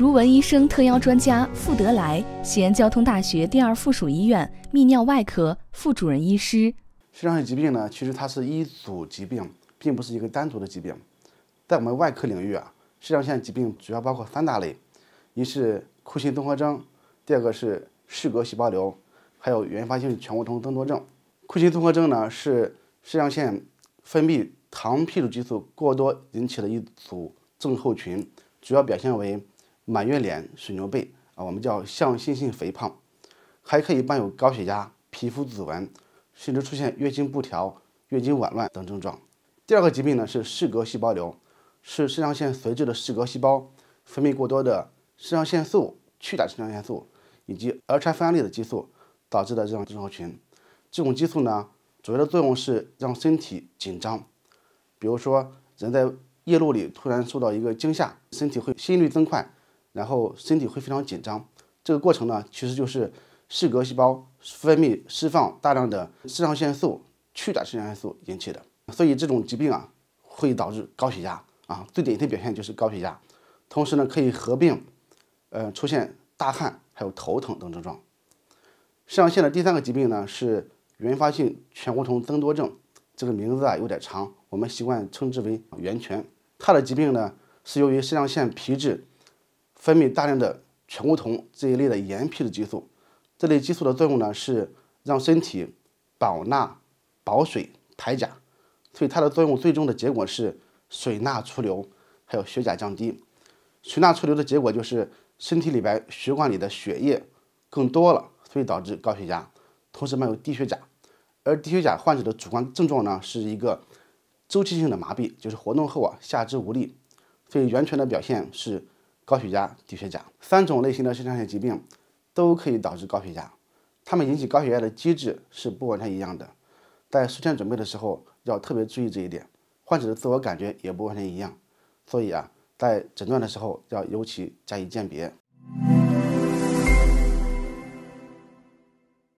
如闻医生特邀专家傅德来，西安交通大学第二附属医院泌尿外科副主任医师。肾上腺疾病呢，其实它是一组疾病，并不是一个单独的疾病。在我们外科领域啊，肾上腺疾病主要包括三大类：一是库欣综合征，第二个是室铬细胞瘤，还有原发性醛固酮增多症。库欣综合征呢，是肾上腺分泌糖皮质激素过多引起的一组症候群，主要表现为。满月脸、水牛背啊，我们叫向心性肥胖，还可以伴有高血压、皮肤紫纹，甚至出现月经不调、月经紊乱等症状。第二个疾病呢是嗜铬细胞瘤，是肾上腺髓质的嗜铬细胞分泌过多的肾上腺素、去甲肾上腺素以及儿茶酚胺类的激素导致的这种症候群。这种激素呢，主要的作用是让身体紧张，比如说人在夜路里突然受到一个惊吓，身体会心率增快。然后身体会非常紧张，这个过程呢，其实就是视隔细胞分泌释放大量的肾上腺素、去甲肾上腺素引起的。所以这种疾病啊，会导致高血压啊，最典型的表现就是高血压。同时呢，可以合并，呃，出现大汗、还有头疼等症状。肾上腺的第三个疾病呢，是原发性醛固酮增多症，这个名字啊有点长，我们习惯称之为原醛。它的疾病呢，是由于肾上腺皮质。分泌大量的醛固酮这一类的盐皮质激素，这类激素的作用呢是让身体保钠、保水、排钾，所以它的作用最终的结果是水钠出流，还有血钾降低。水钠出流的结果就是身体里边血管里的血液更多了，所以导致高血压，同时伴有低血钾。而低血钾患者的主观症状呢是一个周期性的麻痹，就是活动后啊下肢无力。所以源泉的表现是。高血压、低血钾三种类型的肾上腺疾病，都可以导致高血压。它们引起高血压的机制是不完全一样的，在术前准备的时候要特别注意这一点。患者的自我感觉也不完全一样，所以啊，在诊断的时候要尤其加以鉴别。